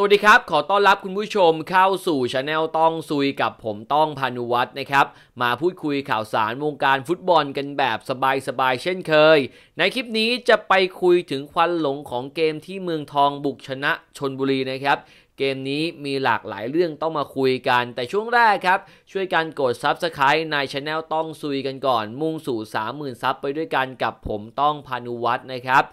สวัสดีครับ ขอต้อนรับคุณผู้ชมเข้าสู่ชาแนลต้องซุยกับผมต้องพานุวัตรนะครับ มาพูดคุยข่าวสารวงการฟุตบอลกันแบบสบายๆเช่นเคย ในคลิปนี้จะไปคุยถึงควันหลงของเกมที่เมืองทองบุกชนะชนบุรีนะครับเกมนี้มีหลากหลายเรื่องต้องมาคุยกัน แต่ช่วงแรกครับ ช่วยกันกด Subscribe ในช anel ต้องซุยกันก่อน มุ่งสู่ 30,000ซับไปด้วยกันกับผมต้องพานุวัฒนนะครับ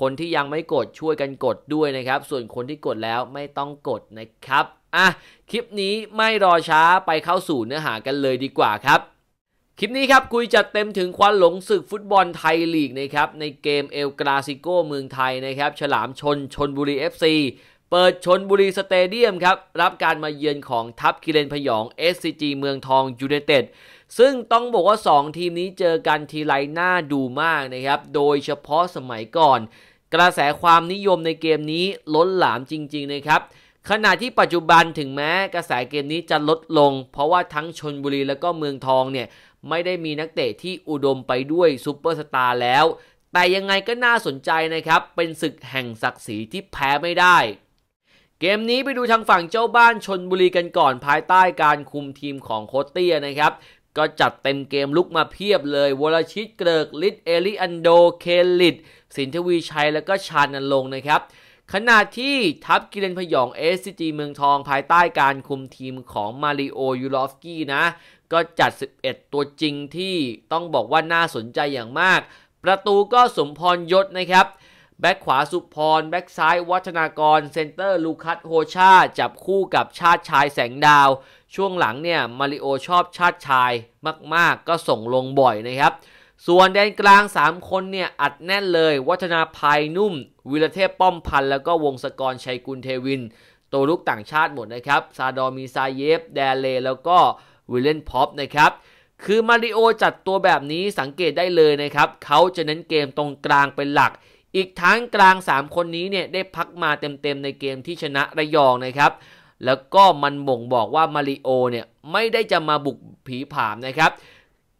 คนที่ยังไม่กดช่วยกันกดด้วยนะครับ ส่วนคนที่กดแล้วไม่ต้องกดนะครับอ่ะคลิปนี้ไม่รอช้าไปเข้าสู่เนื้อหากันเลยดีกว่าครับ คลิปนี้ครับคุยจัดเต็มถึงความหลงศึกฟุตบอลไทยลีกนะครับในเกมเอลกราซิโกเมืองไทยนะครับฉลามชนชนบุรี FC เปิดชนบุรีสเตเดียมครับ รับการมาเยือนของทัพกิเลนพยอง SCG เมืองทองยูเนเต็ด ซึ่งต้องบอกว่า 2 ทีมนี้เจอกันทีไรหน้าดูมากนะครับ โดยเฉพาะสมัยก่อน กระแสความนิยมในเกมนี้ ล้นหลามจริงๆนะครับขณะที่ปัจจุบันถึงแม้กระแสเกมนี้จะลดลง เพราะว่าทั้งชนบุรีและก็เมืองทองเนี่ยไม่ได้มีนักเตะที่อุดมไปด้วยซูเปอร์สตาร์แล้วแต่ยังไงก็น่าสนใจนะครับเป็นศึกแห่งศักดิ์ศรีที่แพ้ไม่ได้เกมนี้ไปดูทางฝั่งเจ้าบ้านชนบุรีกันก่อนภายใต้การคุมทีมของโคตเตียนะครับ ก็จัดเต็มเกมลุกมาเพียบเลย วรชิตเกลิกลิศเอลิอันโด เคลิดสินทวีชัย แล้วก็ชาญนันลงนะครับขณะที่ทัพกิเลนพยองเอสจีเมืองทอง ภายใต้การคุมทีมของมาริโอยูรอฟกี้นะ ก็จัด 11 ตัวจริงที่ต้องบอกว่าน่าสนใจอย่างมาก ประตูก็สมพรยศนะครับแบ็กขวาสุพร แบ็กซ้ายวัฒนากรเซนเตอร์ ลูคัสโฮชาจับคู่กับชาติชายแสงดาว ช่วงหลังเนี่ย มาริโอชอบชาติชายมาก ๆ ก็ส่งลงบ่อยนะครับ ส่วนแดนกลาง 3 คนเนี่ย อัดแน่นเลย วัฒนาภัยนุ่ม วิรเทพ ป้อมพันแล้วก็วงศกร ชัยกุลเทวิน ตัวลุกต่างชาติหมดนะครับซาดอมีซาเยฟ แดเลแล้วก็วิลเลนพ็อปนะครับคือมาริโอจัดตัวแบบนี้สังเกตได้เลยนะครับเขาจะเน้นเกมตรงกลางเป็นหลักอีกทั้งกลาง 3 คนนี้เนี่ยได้พักมาเต็มๆในเกมที่ชนะระยองนะครับแล้วก็มันบ่งบอกว่า มาริโอเนี่ยไม่ได้จะมาบุกผีผามนะครับ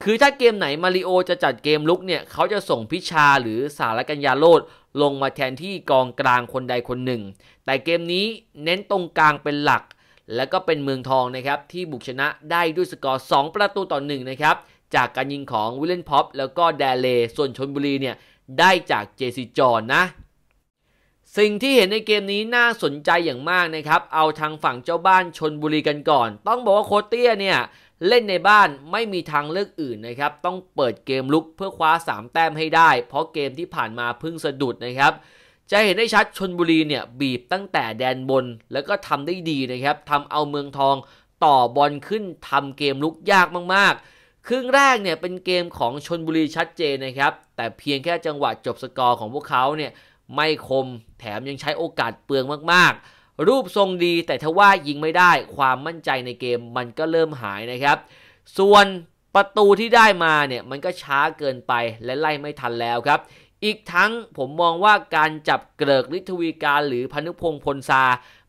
คือถ้าเกมไหนมาริโอจะจัดเกมลุกเนี่ยเขาจะส่งพิชาหรือสารกัญญาโลดลงมาแทนที่กองกลางคนใดคนหนึ่ง แต่เกมนี้เน้นตรงกลางเป็นหลัก แล้วก็เป็นเมืองทองนะครับที่บุกชนะได้ด้วยสกอร์ 2 ประตูต่อ1นะครับจากการยิงของวิลเลนพ็อปแล้วก็แดเลส่วนชนบุรีเนี่ยได้จากเจซีจอนนะ สิ่งที่เห็นในเกมนี้น่าสนใจอย่างมากนะ ครับ เอาทางฝั่งเจ้าบ้านชนบุรีกันก่อน ต้องบอกว่าโคเตียเนี่ย เล่นในบ้านไม่มีทางเลือกอื่นนะครับ ต้องเปิดเกมลุกเพื่อคว้า3แต้มให้ได้ เพราะเกมที่ผ่านมาเพิ่งสะดุดนะครับ จะเห็นได้ชัดชนบุรีเนี่ยบีบตั้งแต่แดนบน แล้วก็ทำได้ดีนะครับทำเอาเมืองทองต่อบอลขึ้นทำเกมลุกยากมากๆครึ่งแรกเนี่ยเป็นเกมของชนบุรีชัดเจนนะครับแต่เพียงแค่จังหวะจบสกอร์ของพวกเขาเนี่ยไม่คมแถมยังใช้โอกาสเปลืองมากๆ รูปทรงดีแต่ถ้าว่ายิงไม่ได้ความมั่นใจในเกมมันก็เริ่มหายนะครับ ส่วนประตูที่ได้มาเนี่ย มันก็ช้าเกินไปและไล่ไม่ทันแล้วครับ อีกทั้งผมมองว่าการจับเกลิกฤทธวีการหรือพนุพงศ์พลซา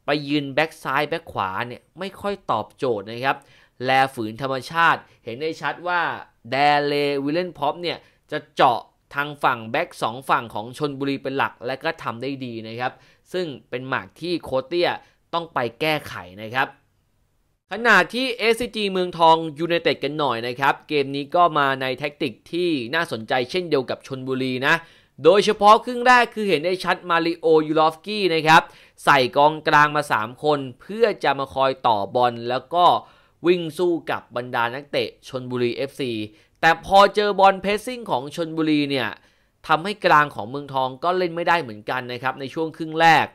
ไปยืนแบ็กซ้ายแบ็กขวาเนี่ยไม่ค่อยตอบโจทย์นะครับแลฝืนธรรมชาติเห็นได้ชัดว่าแดเลวิลเลนพ็อปเนี่ยจะเจาะทางฝั่งแบ็กสองฝั่งของชนบุรีเป็นหลักและก็ทำได้ดีนะครับ ซึ่งเป็นหมากที่โคเตียต้องไปแก้ไขนะครับขณะที่ SCG เมืองทอง ยูไนเต็ดกันหน่อยนะครับ เกมนี้ก็มาในแท็กติกที่น่าสนใจเช่นเดียวกับชนบุรีนะ โดยเฉพาะครึ่งแรกคือเห็นได้ชัดมาริโอ ยูลอฟกี้นะครับ ใส่กองกลางมา 3 คนเพื่อจะมาคอยต่อบอลแล้วก็วิ่งสู้กับบรรดานักเตะชนบุรี FC แต่พอเจอบอลเพสซิ่งของชนบุรีเนี่ยทำให้กลางของเมืองทองก็เล่นไม่ได้เหมือนกันนะครับในช่วงครึ่งแรก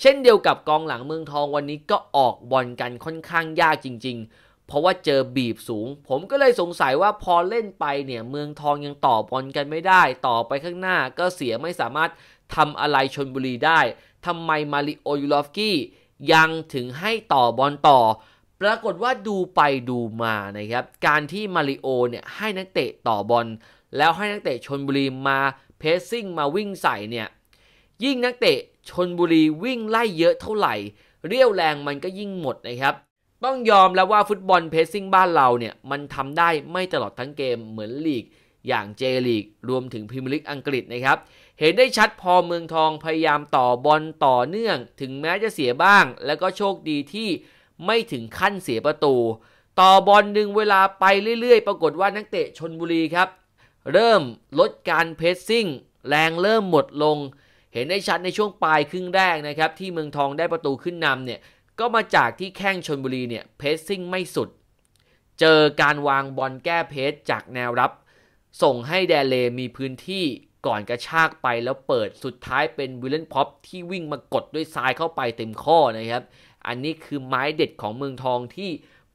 เช่นเดียวกับกองหลังเมืองทองวันนี้ก็ออกบอลกันค่อนข้างยากจริงๆ เพราะว่าเจอบีบสูง ผมก็เลยสงสัยว่าพอเล่นไปเนี่ยเมืองทองยังต่อบอลกันไม่ได้ ต่อไปข้างหน้าก็เสียไม่สามารถทำอะไรชนบุรีได้ทำไมมาริโอ ยูลอฟกี้ยังถึงให้ต่อบอลต่อปรากฏว่าดูไปดูมานะครับ การที่มาริโอเนี่ย ให้นักเตะต่อบอลแล้วให้นักเตะชนบุรีมาเพสซิ่งมาวิ่งใส่เนี่ย ยิ่งนักเตะชนบุรีวิ่งไล่เยอะเท่าไหร่ เรี่ยวแรงมันก็ยิ่งหมดนะครับต้องยอมแล้วว่าฟุตบอลเพสซิ่งบ้านเราเนี่ย มันทำได้ไม่ตลอดทั้งเกมเหมือนลีก อย่างเจลีก รวมถึงพรีเมียร์ลีกอังกฤษนะครับเห็นได้ชัดพอเมืองทองพยายามต่อบอลต่อเนื่อง ถึงแม้จะเสียบ้าง แล้วก็โชคดีที่ไม่ถึงขั้นเสียประตู ต่อบอลหนึ่งเวลาไปเรื่อย ๆ ปรากฏว่านักเตะชนบุรีครับ เริ่มลดการเพสซิ่งแรงเริ่มหมดลง เห็นได้ชัดในช่วงปลายครึ่งแรกนะครับ ที่เมืองทองได้ประตูขึ้นนำเนี่ย ก็มาจากที่แข้งชนบุรีเนี่ยเพสซิ่งไม่สุด เจอการวางบอลแก้เพสจากแนวรับ ส่งให้แดเลมีพื้นที่ก่อนกระชากไปแล้วเปิดสุดท้ายเป็นวิลเลนพ็อปที่วิ่งมากดด้วยซ้ายเข้าไปเต็มข้อนะครับอันนี้คือไม้เด็ดของเมืองทองที่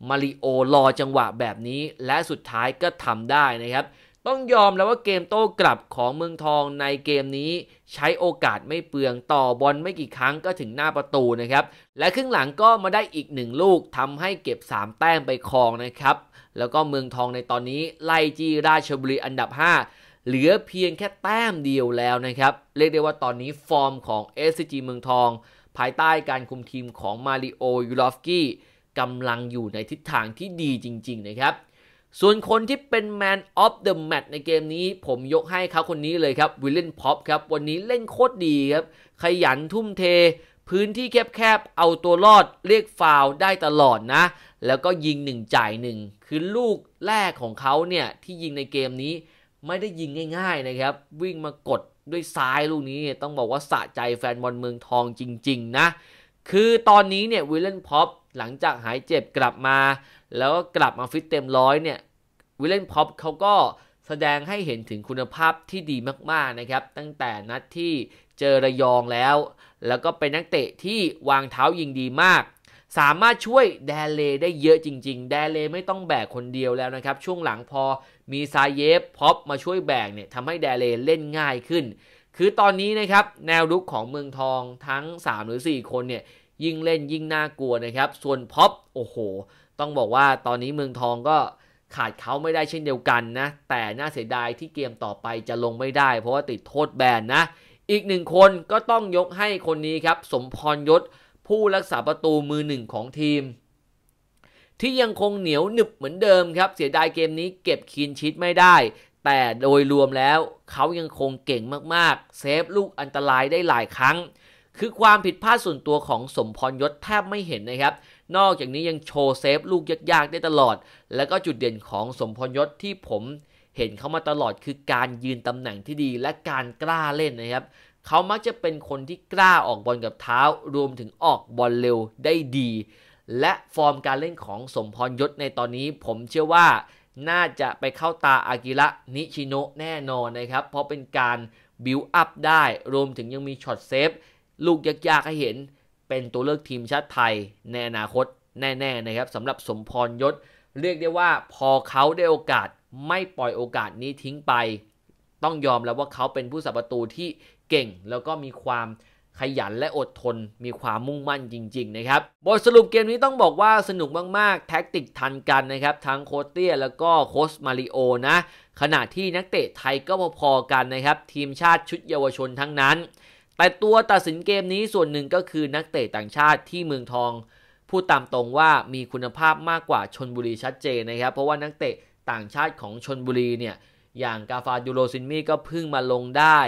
มาริโอรอจังหวะแบบนี้ และสุดท้ายก็ทำได้นะครับต้องยอมแล้วว่าเกมโต้กลับของเมืองทองในเกมนี้ ใช้โอกาสไม่เปลืองต่อบอลไม่กี่ครั้งก็ถึงหน้าประตูนะครับและครึ่งหลังก็มาได้อีกหนึ่งลูกทำให้เก็บ 3แต้มไปครองนะครับแล้วก็เมืองทองในตอนนี้ไล่จีราชบุรีอันดับ5 เหลือเพียงแค่แต้มเดียวแล้วนะครับ เรียกได้ว่าตอนนี้ฟอร์มของ s อ g เมืองทองภายใต้การคุมทีมของมาริโอ ยูลอฟกี้ กำลังอยู่ในทิศทางที่ดีจริง ๆ นะครับ ส่วนคนที่เป็น Man of the Match ในเกมนี้ ผมยกให้เขาคนนี้เลยครับ วิลเลนพ็อปครับ วันนี้เล่นโคตรดีครับ ขยันทุ่มเท พื้นที่แคบๆ เอาตัวรอดเรียกฟาวได้ตลอดนะ แล้วก็ยิงหนึ่งจ่ายหนึ่ง คือลูกแรกของเขาเนี่ย ที่ยิงในเกมนี้ไม่ได้ยิงง่ายๆนะครับ วิ่งมากดด้วยซ้ายลูกนี้ต้องบอกว่าสะใจแฟนบอลเมืองทองจริงๆนะคือตอนนี้เนี่ยวิลเลนพ็อปหลังจากหายเจ็บกลับมา แล้วก็กลับมาฟิตเต็มร้อยเนี่ยวิลเลนพ็อปเขาก็แสดงให้เห็นถึงคุณภาพที่ดีมากๆ นะครับ ตั้งแต่นัดที่เจอระยองแล้ว แล้วก็เป็นนักเตะ ที่วางเท้ายิงดีมาก สามารถช่วยแดเลได้เยอะจริง ๆ แดเลไม่ต้องแบกคนเดียวแล้วนะครับช่วงหลังพอมีซาเยฟพอป มาช่วยแบกเนี่ยทำให้แดเลเล่นง่ายขึ้น คือตอนนี้นะครับ แนวรุกของเมืองทองทั้ง3หรือ4คนเนี่ย ยิ่งเล่นยิ่งน่ากลัวนะครับ ส่วนพอป โอ้โห ต้องบอกว่าตอนนี้เมืองทองก็ขาดเขาไม่ได้เช่นเดียวกันนะ แต่น่าเสียดายที่เกมต่อไปจะลงไม่ได้ เพราะว่าติดโทษแบนนะ อีกหนึ่งคนก็ต้องยกให้คนนี้ครับสมพรยศผู้รักษาประตูมือหนึ่งของทีมที่ยังคงเหนียวหนึบเหมือนเดิมครับ เสียดายเกมนี้เก็บคีนชิดไม่ได้ แต่โดยรวมแล้วเขายังคงเก่งมาก ๆ เซฟลูกอันตรายได้หลายครั้ง คือความผิดพลาดส่วนตัวของสมพรยศแทบไม่เห็นนะครับ นอกจากนี้ยังโชว์เซฟลูกยาก ๆ ได้ตลอด และก็จุดเด่นของสมพรยศที่ผมเห็นเขามาตลอดคือการยืนตำแหน่งที่ดี และการกล้าเล่นนะครับ เขามักจะเป็นคนที่กล้าออกบอลกับเท้า รวมถึงออกบอลเร็วได้ดีและฟอร์มการเล่นของสมพรยศในตอนนี้ผมเชื่อว่าน่าจะไปเข้าตาอากิระนิชิโนแน่นอนนะครับ เพราะเป็นการบิวอัพได้ รวมถึงยังมีช็อตเซฟ ลูกยากๆให้เห็นเป็นตัวเลือกทีมชาติไทยในอนาคตแน่ ๆ นะครับสำหรับสมพรยศ เรียกได้ว่าพอเขาได้โอกาสไม่ปล่อยโอกาสนี้ทิ้งไป ต้องยอมแล้วว่าเขาเป็นผู้สับประตูที่เก่งแล้วก็มีความขยันและอดทนมีความมุ่งมั่นจริงๆนะครับบทสรุปเกมนี้ต้องบอกว่าสนุกมากๆ แท็กติกทันกันนะครับทั้งโคเตียแล้วก็โคสมาริโอนะขณะที่นักเตะไทยก็พอๆกันนะครับทีมชาติชุดเยาวชนทั้งนั้น แต่ตัวตัดสินเกมนี้ส่วนหนึ่งก็คือนักเตะต่างชาติที่เมืองทองพูดตามตรงว่ามีคุณภาพมากกว่าชนบุรีชัดเจนนะครับเพราะว่านักเตะต่างชาติของชนบุรีเนี่ยอย่างกาฟาดูโรซินมีก็เพิ่งมาลงได้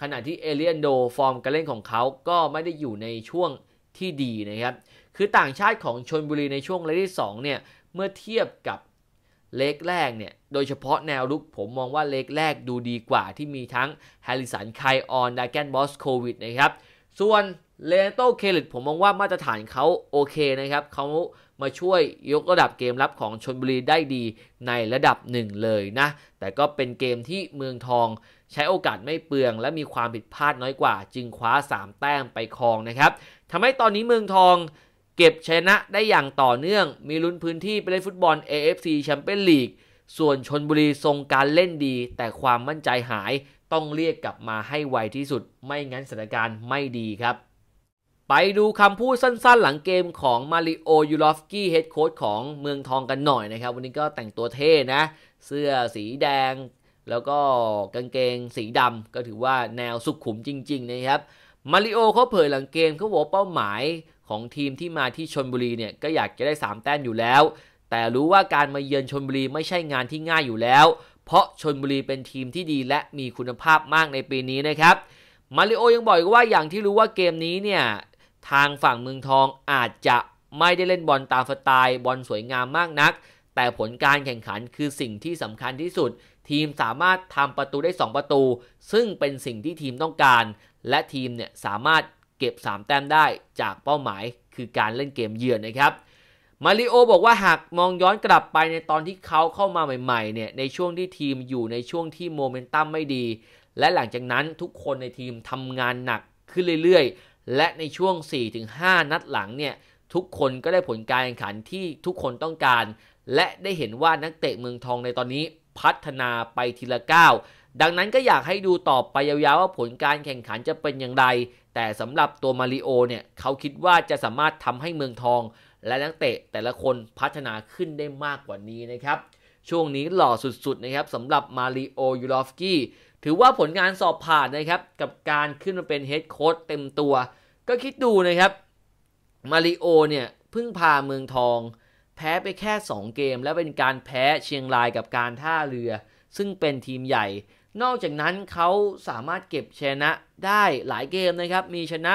ขณะที่เอเลียนโดฟอร์มการเล่นของเขาก็ไม่ได้อยู่ในช่วงที่ดีนะครับ คือต่างชาติของชนบุรีในช่วงเลกที่2เนี่ย เมื่อเทียบกับเลกแรกเนี่ย โดยเฉพาะแนวลุกผมมองว่าเลกแรกดูดีกว่าที่มีทั้งแฮริสันไคออนดาแกนบอสโควิดนะครับ ส่วนเลนโตเคลิตผมมองว่ามาตรฐานเขาโอเคนะครับ เขามาช่วยยกระดับเกมรับของชนบุรีได้ดีในระดับหนึ่งเลยนะ แต่ก็เป็นเกมที่เมืองทองใช้โอกาสไม่เปลืองและมีความผิดพลาดน้อยกว่า จึงคว้า3แต้มไปครองนะครับทำให้ตอนนี้เมืองทองเก็บชนะได้อย่างต่อเนื่อง มีลุ้นพื้นที่ไปเล่นฟุตบอล AFC แชมเปี้ยนลีก ส่วนชนบุรีทรงการเล่นดี แต่ความมั่นใจหายต้องเรียกกลับมาให้ไวที่สุดไม่งั้นสถานการณ์ไม่ดีครับ ไปดูคำพูดสั้นๆหลังเกมของมาริโอ ยูลอฟกี้เฮดโค้ชของเมืองทองกันหน่อยนะครับวันนี้ก็แต่งตัวเท่นะ เสื้อสีแดงแล้วก็กางเกงสีดำก็ถือว่าแนวสุขขุมจริง ๆ นะครับ มาริโอเขาเผยหลังเกมเขาบอกเป้าหมายของทีมที่มาที่ชนบุรี เนี่ย ก็อยากจะได้3แต้มอยู่แล้ว แต่รู้ว่าการมาเยือนชนบุรีไม่ใช่งานที่ง่ายอยู่แล้ว เพราะชนบุรีเป็นทีมที่ดีและมีคุณภาพมากในปีนี้นะครับมาริโอยังบอกว่าอย่างที่รู้ว่าเกมนี้เนี่ยทางฝั่งเมืองทองอาจจะไม่ได้เล่นบอลตามสไตล์บอลสวยงามมากนักแต่ผลการแข่งขันคือสิ่งที่สำคัญที่สุดทีมสามารถทำประตูได้ 2 ประตู ซึ่งเป็นสิ่งที่ทีมต้องการ และทีมเนี่ยสามารถเก็บ 3 แต้มได้จากเป้าหมายคือการเล่นเกมเยือนนะครับมาริโอบอกว่าหากมองย้อนกลับไปในตอนที่เขาเข้ามาใหม่ๆเนี่ยในช่วงที่ทีมอยู่ในช่วงที่โมเมนตัมไม่ดี และหลังจากนั้นทุกคนในทีมทำงานหนักขึ้นเรื่อยๆ และในช่วง 4-5 นัดหลังเนี่ยทุกคนก็ได้ผลการแข่งขันที่ทุกคนต้องการ และได้เห็นว่านักเตะเมืองทองในตอนนี้พัฒนาไปทีละก้าว ดังนั้นก็อยากให้ดูต่อไปยาวๆว่าผลการแข่งขันจะเป็นอย่างไร แต่สำหรับตัวมาริโอเนี่ย เขาคิดว่าจะสามารถทำให้เมืองทอง และนักเตะแต่ละคนพัฒนาขึ้นได้มากกว่านี้นะครับ ช่วงนี้หล่อสุดๆ นะครับสำหรับมาริโอยูรอฟกี้ ถือว่าผลงานสอบผ่านนะครับกับการขึ้นมาเป็นเฮดโค้ชเต็มตัว ก็คิดดูนะครับมาริโอเนี่ยเพิ่งพาเมืองทองพ้ไปแค่2เกมและเป็นการแพ้เชียงรายกับการท่าเรือ ซึ่งเป็นทีมใหญ่ นอกจากนั้นเขาสามารถเก็บชนะได้หลายเกมนะครับ มีชนะ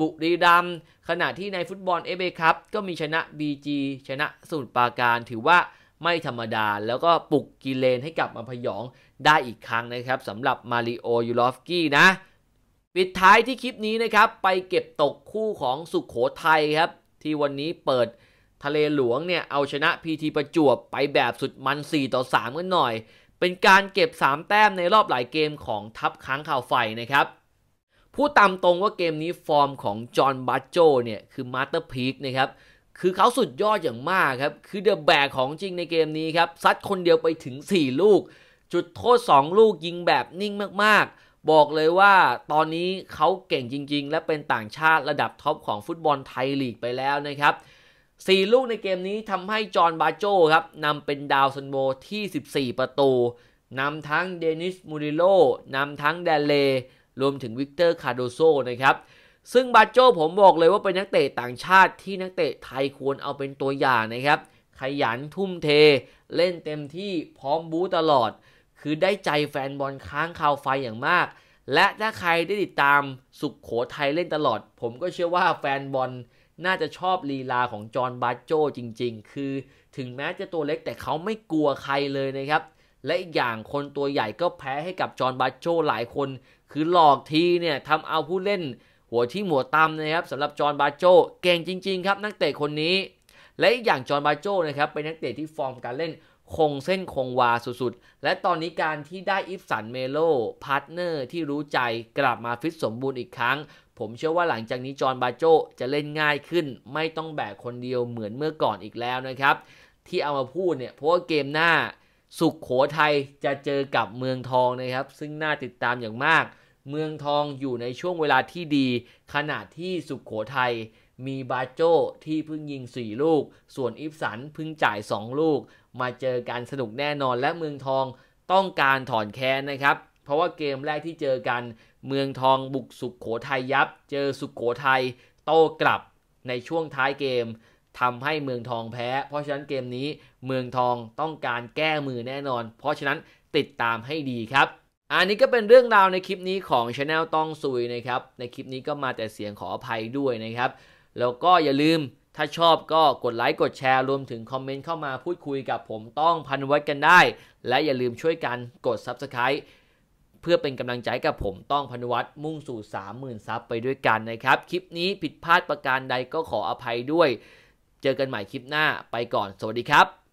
บุรีดัมขณะที่ในฟุตบอลเอเบคัพก็มีชนะ BG ชนะสุดปาการถือว่าไม่ธรรมดาแล้วก็ปลุกกิเลนให้กลับมาพยองได้อีกครั้งนะครับสำหรับมาริโอ ยูรอฟกี้นะปิดท้ายที่คลิปนี้นะครับไปเก็บตกคู่ของสุขโขทัยครับที่วันนี้เปิดทะเลหลวงเนี่ยเอาชนะพีทีประจวบไปแบบสุดมัน 4 ต่อ3กันหน่อย เป็นการเก็บ3แต้มในรอบหลายเกมของทัพค้างข่าวไฟนะครับพูดตามตรงว่าเกมนี้ฟอร์มของจอห์นบัตโจเนี่ย คือมาสเตอร์พีคนะครับ คือเขาสุดยอดอย่างมากครับ คือเดอะแบกของจริงในเกมนี้ครับ ซัดคนเดียวไปถึง 4 ลูก จุดโทษ 2 ลูกยิงแบบนิ่งมากๆ บอกเลยว่าตอนนี้เขาเก่งจริงๆ และเป็นต่างชาติระดับท็อปของฟุตบอลไทยลีกไปแล้วนะครับ4 ลูกในเกมนี้ทำให้ จอห์นบาโจครับนำเป็นดาวซันโวที่ 14 ประตูนำทั้ง เดนิส มูริโลนำทั้งแดนเล รวมถึง วิกเตอร์ คาโดโซ นะครับ ซึ่ง บาโจผม บอกเลยว่าเป็นนักเตะ ต่างชาติที่นักเตะ ไทยควรเอาเป็นตัวอย่าง นะครับขยันทุ่มเท เล่นเต็มที่พร้อมบู๊ตลอด คือได้ใจแฟนบอลค้างคาวไฟอย่างมาก และถ้าใครได้ติดตามสุขโขทัยเล่นตลอด ผมก็เชื่อว่าแฟนบอลน่าจะชอบลีลาของจอห์นบาโจจริง ๆ คือถึงแม้จะตัวเล็กแต่เขาไม่กลัวใครเลยนะครับ และอีกอย่างคนตัวใหญ่ก็แพ้ให้กับจอห์นบาโจหลายคน คือหลอกทีเนี่ยทำเอาผู้เล่น หัวที่หัวตำนะครับสำหรับจอห์นบาโจเก่งจริง ๆ ครับนักเตะคนนี้ และอีกอย่างจอห์นบาโจนะครับเป็นนักเตะที่ฟอร์มการเล่นคงเส้นคงวาสุดๆ และตอนนี้การที่ได้อิฟสันเมโลพาร์ทเนอร์ที่รู้ใจกลับมาฟิตสมบูรณ์อีกครั้ง ผมเชื่อว่าหลังจากนี้จอร์นบาโจจะเล่นง่ายขึ้น ไม่ต้องแบกคนเดียวเหมือนเมื่อก่อนอีกแล้วนะครับ ที่เอามาพูดเนี่ย เพราะว่าเกมหน้า สุขโขทัยจะเจอกับเมืองทองนะครับ ซึ่งน่าติดตามอย่างมาก เมืองทองอยู่ในช่วงเวลาที่ดีขณะที่สุขโขทัยมีบาโจที่เพิ่งยิง4ลูก ส่วนอิฟสันเพิ่งจ่าย2ลูกมาเจอกันสนุกแน่นอนและเมืองทองต้องการถอนแค้นนะครับ เพราะว่าเกมแรกที่เจอกันเมืองทองบุกสุขโขทัยยับ เจอสุขโขทัยโต้กลับในช่วงท้ายเกมทำให้เมืองทองแพ้ เพราะฉะนั้นเกมนี้เมืองทองต้องการแก้มือแน่นอน เพราะฉะนั้นติดตามให้ดีครับ อันนี้ก็เป็นเรื่องราวในคลิปนี้ของช anel ต้องซุยนะครับในคลิปนี้ก็มาแต่เสียงขออภัยด้วยนะครับแล้วก็อย่าลืมถ้าชอบก็กดไลค์กดแชร์ รวมถึงคอมเมนต์เข้ามาพูดคุยกับผมต้องพันวัดกันได้ และอย่าลืมช่วยกันกด Subscribe เพื่อเป็นกำลังใจกับผมต้องพันวัดมุ่งสู่ 30,000ซับไปด้วยกันนะครับ คลิปนี้ผิดพลาดประการใดก็ขออภัยด้วย เจอกันใหม่คลิปหน้าไปก่อน สวัสดีครับ